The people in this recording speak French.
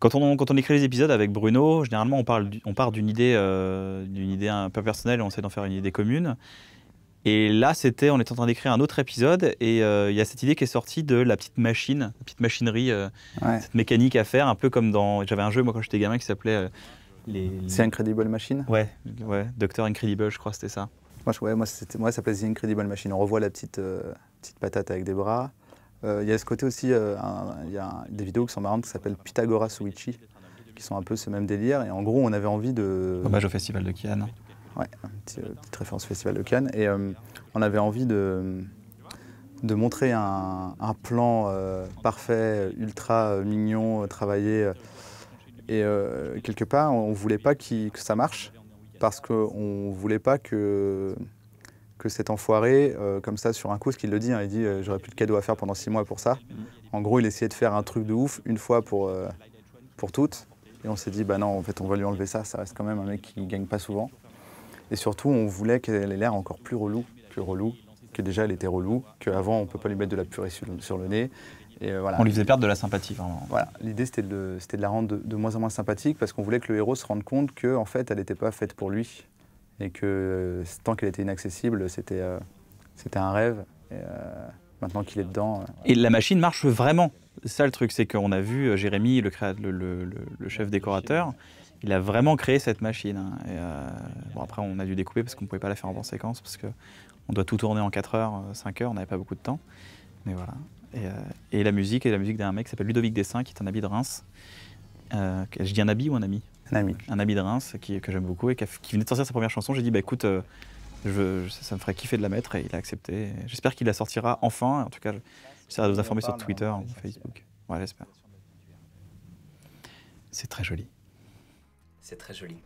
Quand on, écrit les épisodes avec Bruno, généralement on, parle, on part d'une idée, euh, d'une idée un peu personnelle et on essaie d'en faire une idée commune. Et là, c'était, on était en train d'écrire un autre épisode et euh, il y a cette idée qui est sortie de la petite machine, la petite machinerie, euh, cette mécanique à faire, un peu comme dans. J'avais un jeu, moi, quand j'étais gamin, qui s'appelait. Les... C'est Incredible Machine Ouais, ouais, Docteur Incredible, je crois, c'était ça. Moi, ouais, moi, ça s'appelait The Incredible Machine. On revoit la petite, petite patate avec des bras. Euh, il y a ce côté aussi, euh, il y a des vidéos qui sont marrantes qui s'appellent Pythagoras Wichi, qui sont un peu ce même délire. Et en gros, on avait envie de. Hommage au Festival de Cannes. Ouais, euh, petite, référence au Festival de Cannes. Et on avait envie de de montrer un, plan parfait, ultra mignon, travaillé. et quelque part, on ne voulait pas que ça marche, parce qu'on ne voulait pas que que cet enfoiré, euh, comme ça, sur un coup, ce qu'il le dit, hein, il dit euh, j'aurais plus de cadeaux à faire pendant six mois pour ça. En gros, il essayait de faire un truc de ouf une fois pour, euh, pour toutes. Et on s'est dit bah non, en fait, on va lui enlever ça, ça reste quand même un mec qui ne gagne pas souvent. Et surtout, on voulait qu'elle ait l'air encore plus relou plus relou, que déjà elle était relou, qu'avant on ne peut pas lui mettre de la purée sur, le nez. Et voilà. On lui faisait perdre de la sympathie, vraiment. Voilà, l'idée c'était de, de, la rendre de, moins en moins sympathique parce qu'on voulait que le héros se rende compte qu'en en fait elle n'était pas faite pour lui, et que euh, tant qu'elle était inaccessible, c'était euh, c'était un rêve. Et, euh, maintenant qu'il est dedans. Et la machine marche vraiment. Ça, le truc, c'est qu'on a vu Jérémy, le, le, chef décorateur, il a vraiment créé cette machine. Hein. Et bon, après, on a dû découper parce qu'on ne pouvait pas la faire en séquence, parce qu'on doit tout tourner en 4 heures, 5 heures, on n'avait pas beaucoup de temps. Mais voilà. Et, la musique, et la musique d'un mec qui s'appelle Ludovic Dessin, qui est un habit de Reims. Euh... je dis un habit ou un ami un ami. Un de Reims que j'aime beaucoup et qui, venait de sortir sa première chanson. J'ai dit, bah écoute, euh, je, ça me ferait kiffer de la mettre et il a accepté. J'espère qu'il la sortira enfin. En tout cas, j'essaierai de vous informer sur Twitter, ou Facebook. Ouais, j'espère. C'est très joli. C'est très joli.